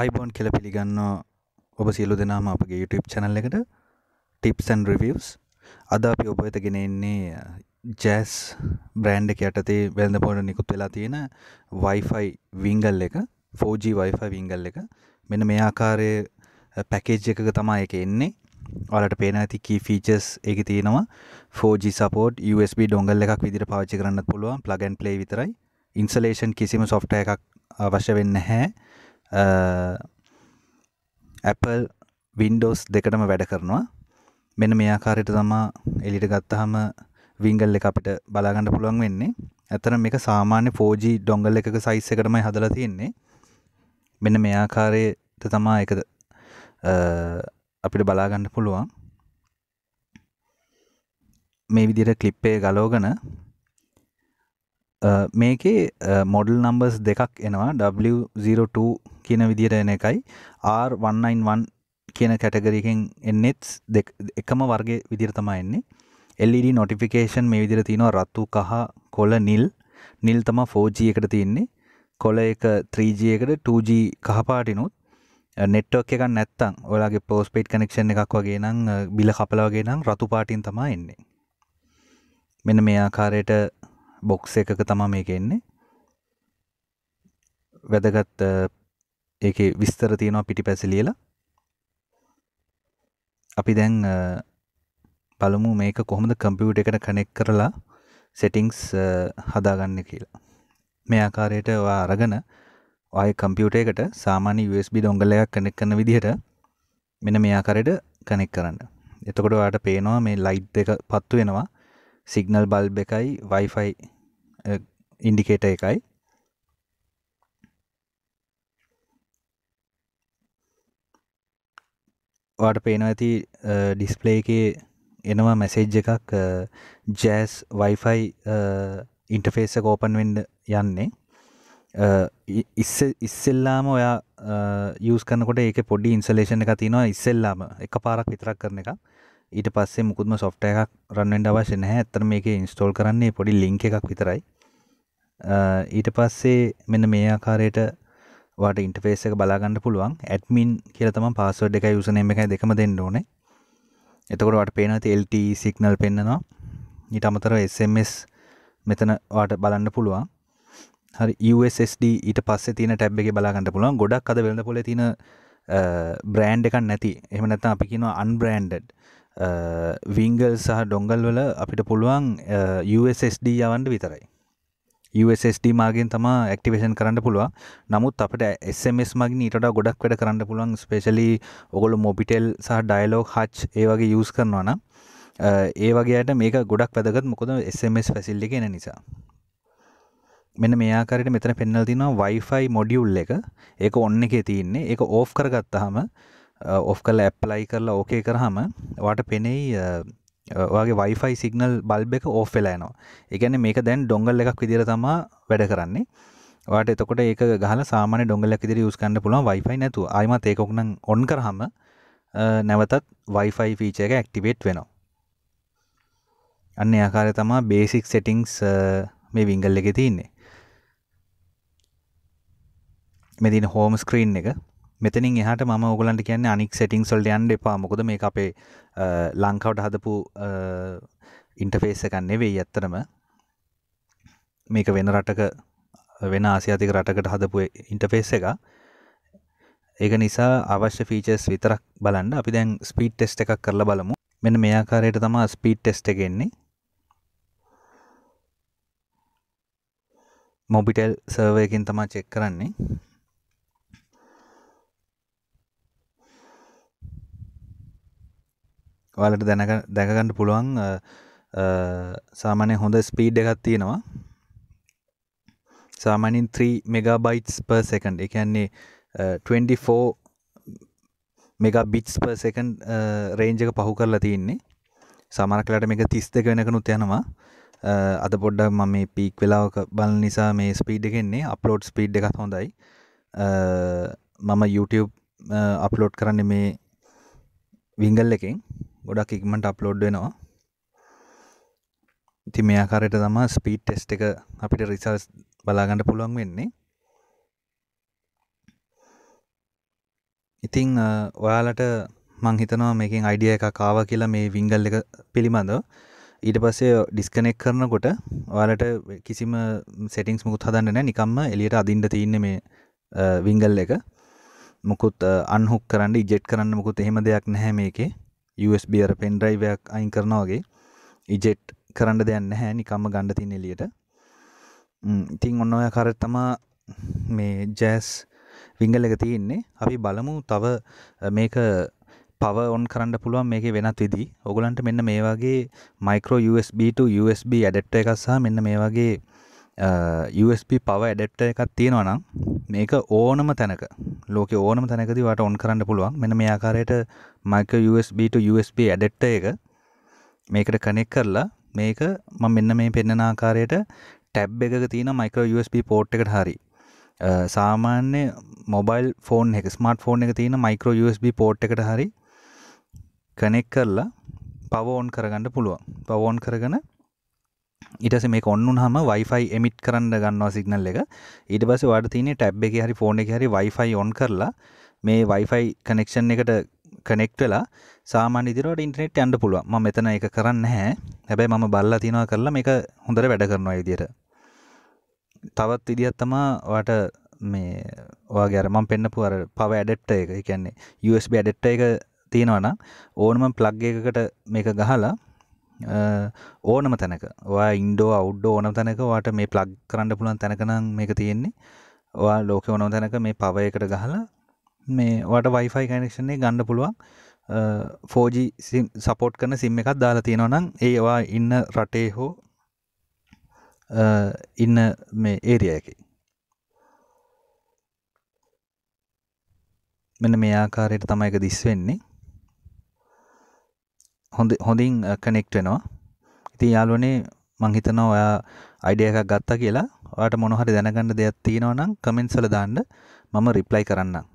අයිබෝන් කෙල පිළිගන්නවා ඔබ සියලු දෙනාම අපගේ YouTube චැනල් එකට ටිප්සන් රිවස් අද අපි ඔබ වෙත ගෙන එන්නේ ජැස් uh, බ්‍රෑන්ඩ් එක යටතේ වෙළඳ පොඩ නිකුත් වෙලා තියෙන Wi-Fi විංගල් එක 4G Wi-Fi විංගල් එක මෙන්න මේ ආකාරයේ පැකේජ් uh, එකක තමයි ඒක එන්නේ ඔයාලට පේන ඇති key features ඒකේ තියෙනවා 4G support USB dongle එකක් විදිහට පාවිච්චි කරන්නත් පුළුවන් plug and play විතරයි installation කිසිම software එකක් අවශ්‍ය වෙන්නේ නැහැ Apple වින්ඩෝස් දෙකටම වැඩ කරනවා මෙන මේ ආකාරයට තමා එලිට ගත්තහම විංගල් එක අපිට බලාගන්න පුළුවන් වෙන්නේ ඇතර මේක සාමාන්‍ය 4G ඩොංගල් එකක සයිස් එකටමයි හදලා තියෙන්නේ මෙන්න මේ ආකාරයට තමා එක අපිට බලාගන්න පුළුවන් මේ විදිහට ක්ලිප් එක ගලවගෙන මේකේ මොඩල් නම්බස් දෙකක් එනවා W02 කියන විදිහට එන එකයි R191 කියන කැටගරිකෙන් එන්නෙත් එකම වර්ගේ විදිහට තමයි එන්නේ LED notification මේ විදිහට තියෙනවා රතු කහ කොළ නිල් නිල් තමයි 4G එකට තියෙන්නේ කොළ එක 3G එකට 2G කහ පාටිනුත් network එකක් නැත්තම් ඔයාලගේ postpaid connection එකක් වගේ නම් බිල කපලා වගේ නම් රතු පාටින් තමයි එන්නේ මෙන්න මේ ආකාරයට බොක්ස එකක තමා මේක එන්නේ වැදගත් ඒක විස්තර තියෙනවා පිටි පැසලියලා අපි දැන් පළමු මේක කොහොමද කම්පියුට එකට කනෙක් කරලා සෙටිංස් හදාගන්න කියලා මේ ආකාරයට ඔයා අරගෙන ඔය කම්පියුට එකට සාමාන්‍ය USB ඩොංගල් එකක් කනෙක් කරන විදිහට මෙන්න මේ ආකාරයට කනෙක් කරන්න එතකොට ඔයාට පේනවා මේ ලයිට් එක පත්තු වෙනවා සිගනල් බල්බ එකයි වයිෆයි ඉන්ඩිකේට එකයි වාට පේන ඇති ඩිස්පලේ එකේ එනවා මැසේජ් එකක් ජෑස් වයිෆයි ඉන්ටෆේස කෝපන් වෙන්ඩ යන්නේ ඉස්සෙල්ලාම ඔයා යස් කනකොට ඒක පොඩි ඉන්සලේෂණ එක තිනවා ඉස්සෙල්ලාම එක පාරක් විතරක් කරන එක ඊට පස්සේ මුකුත්ම සොෆ්ට එකක් රන්වෙන්ඩ අවශ්‍ය නැහැ ඇත්තර මේක ඉන්ස්ටෝල් කරන්නේ පොඩි ලිංක එකක් විතරයි ඊට පස්සේ මෙන්න මේ ආකාරයට වාට ඉන්ටපේස එක බලාගන්න පුළුවන් ඇඩමින් කියල තම පාසුවඩ් එක යුසනම එකයි දෙකම දෙන්න ඕනේ එතකොට වට පේන LT සිගනල් පෙන්න්නනවා ඊට අමතර SMS මෙතන වාට බලන්න පුළුවන් හරි USSD ඊට පස්සේ තියෙන ටැබ් එකේ බලාගන්න පුළුවන් ගොඩක් අද වෙළඳ පොලේ තියෙන බ්‍රෑන්ඩ් එකක් නැති එහෙම නැත්නම් අපි කියනවා අන්බ්‍රෑන්ඩඩ් විංගල් සහ ඩොංගල් වල අපිට පුළුවන් USSD යවන්ඩ විතරයි USSD මාගෙන් තමා ඇක්ටිවේෂන් කරන්න පුළුවන් නමුත් අපට SMS මගින් ඊට ගොඩක් වැඩ කරන්න පුළුවන් ස්පේශලි ඔගොලු මොබිටෙල් සහ ඩයිලෝක් හච් ඒවගේ යස් කරනවා නම් ඒ වගේයට මේක ගොඩක් වැදගත් මොකොද SMS පැසිල්ලි එන නිසා මෙන මේආකාරයට මෙතන පෙන්නල් තිනවා වයිෆයි මොඩියුල් එක ඒක ඔන්න එක තියන්නේ එක ඕෆ් කරගත්තහම ඔෆ් කල් ඇප්ලයි කරලා ඕකේ කරහම වාට පෙනෙයි වගේ වයිෆයි සිගනල් බල්බ එක ඕෆ් වෙලායනවා එකන මේක දැන් ඩොංගල් එකක් විදිර තමා වැඩ කරන්නේ වාට එතකොට ඒක ගහල සාමාන ඩොංගල ඉදිරි යස් කන්න පුළුවන් වයිෆයි නැතු අයිම ඒකොක්න ඔන් කරහම නැවතත් වයිෆයි ෆීච එක ඇක්ටිවේට් වෙනවා අන්න ආකාරය තමා බේසික් සෙටිංස් මේ විංගල් එක තියන්නේ මෙදින හෝම ස්ක්‍රීන් එක මෙතනින් එහට ම ඔගලන්ට කියන්න අනික් සෙටිං සොල්ට යන්ඩ එපා මොකද මේ අපේ ලංකාවට හදපු ඉන්ටෆේස්සකන්නේ වෙයි ඇත්තරම මේක වෙන රටක වෙන ආසියාතික රටකට හදපු ඉන්ටෆේස් එක ඒක නිසා අවශ්‍ය ෆීචස් විතරක් බලන්න අපි දැන් ස්පීට් ටෙස්ට එකක් කරලා බලමු මෙන්න මෙයාකාරයට තමා ස්පීට් ටෙස්ට එකෙන්නේ මොබිටෙල් සර්වයකින් තමා චෙක් කරන්නේ ඔයාලට දැනක දැකගන්න පුළුවන් සාමානය හොඳ ස්පීඩ් එකත් තියෙනවා සාමානින් 3 මෙගබයිටස් පර් සකන්් එකන්නේ 24 මෙගා බිට්ස් පර් සකන්් රේන්ජක පහු කරලා තියන්නේ සමරකලට මේක තිස් දෙක වෙනකනුත් යනවා අද පොඩ්ඩක් මම මේ පීක් වෙලාවක බල නිසා මේ ස්පීඩ් එකෙන්නේ අප්ලෝඩ් ස්පීඩ් එකත් හොඳයි මම YouTube අප්ලෝඩ් කරන්න මේ විංගල් එකෙන් ගොඩක් ඉක්මට අප්ලෝඩ් වෙනවා ඉති මේ ආකාරයට තමා ස්පීට් ටෙස්ට් එක අපිට රිසර්ස් බලාගන්න පුළුවන් වෙන්නේ ඉතිං ඔයාලට මං හිතනවා මේකින් අයිඩිය එක කාව කියලා මේ විංගල් එක පිළිබඳව ඊට පස්සේ ඩිස්කනෙක් කරනකොට ඔයාලට කිසිම සෙටිංස් මුකුත් හදන්න නෑ නිකම්ම එලියට අදින්ට තියන්න මේ විංගල් එක මොකුත් අන්හුක් කරන්න ඉජෙට් කරන්න මොකුත් එහෙම දෙයක් නැහැ මේකේ USBර පෙන්ඩ්‍රයිවයක් අයින් කරනවාගේ ඉජෙට් කරන්න දෙයන්න හැ නිකම්ම ගණඩ තින් එලියට ඉතිං ඔන්න ඔය කරත්තමා මේ ජෑස් විංගල එක තියෙන්නේ අපි බලමු තව මේක පව ඔන් කරන්න පුළුවන් මේක වෙනත් විදි ඔගලන්ට මෙන්න මේ වගේ මයිකෝ USB to USB ඇඩෙට්ට එකක් සහ මෙන්න මේ වගේ USB පව ඇඩෙප්ට එකක් තියෙනවනම් මේක ඕනම තැනක ලෝක ඕනම තැනකදි වට ඔන් කරන්න පුළුවන් මෙන මේ ආකාරයට මයික USBට USB ඇඩෙට්ට එක මේකට කනෙක් කරලා මේක ම මෙන්න මේ පෙන්න්න ආකාරයට ටැබ් එක තියෙන මයික USB පෝට් එකට හරි සාමාන්‍ය මොබයිල් ෆෝන් එක ස්මර්ට ෆෝන් එක තියෙන මයිකෝ USB පෝට් එකට හරි කනෙක් කරලා පවෝන් කරගන්න පුළුවන් පවෝන් කරගන ඉටස මේ කොන්නු හම වයිෆයි එමිට් කරන්න ගන්නවා සිගනල් එක ඊට පස වට තින ටැබ් එක හරි ෆෝන එක හරි වයිෆයි ඔන් කරලා මේ වයිෆයි කනෙක්ෂන් එකට කනෙක්ටලා සාමානිදිරට ඉන්ටනෙට් අන්ඩ පුළුව ම මෙතන එක කරන්න හැ හැබැයි මම බල්ලා තිනවා කරලා මේක හොඳර වැඩ කරනවා ඉදිර තවත් ඉදිත් තමා වට මේ වගේ අරමම් පෙන්න්නපු අර පව ඇඩෙට්ට එක කියන්නේ USB ඇඩෙට්ට එක තියෙනවන ඕනම ප්ලග් එකකට මේක ගහලා ඕනම තැනක වා ඉන්ඩෝ අවුඩ්ඩෝ ඕනම් තැනක වාට මේ ප්ලග් කරන්න පුළන් තැනකනම් මේක තියෙන්නේ වා ලෝක ඕනම තැනක මේ පවයකට ගහලා මේ වට වයිෆයි කනෙක්ෂන්නේ ගණ්ඩ පුළුවන් ෆෝජි සපෝට් කරන සිම් එකක් දාලා තියෙනවනම් ඒවා ඉන්න රටේ හෝ ඉන්න මේ ඒරියයකි මෙන මේ ආකාරයට තමයික දිස් වෙන්නේ හොඳ හොඳින් කනෙක්ට් වෙනවා ඉතින් යාළුවනේ මං හිතනවා ඔයා අයිඩියා එකක් ගත්තා කියලා ඔයාට මොන හරි දැනගන්න දෙයක් තියෙනවා නම් කමෙන්ට්ස් වල දාන්න මම රිප්ලයි කරන්නම්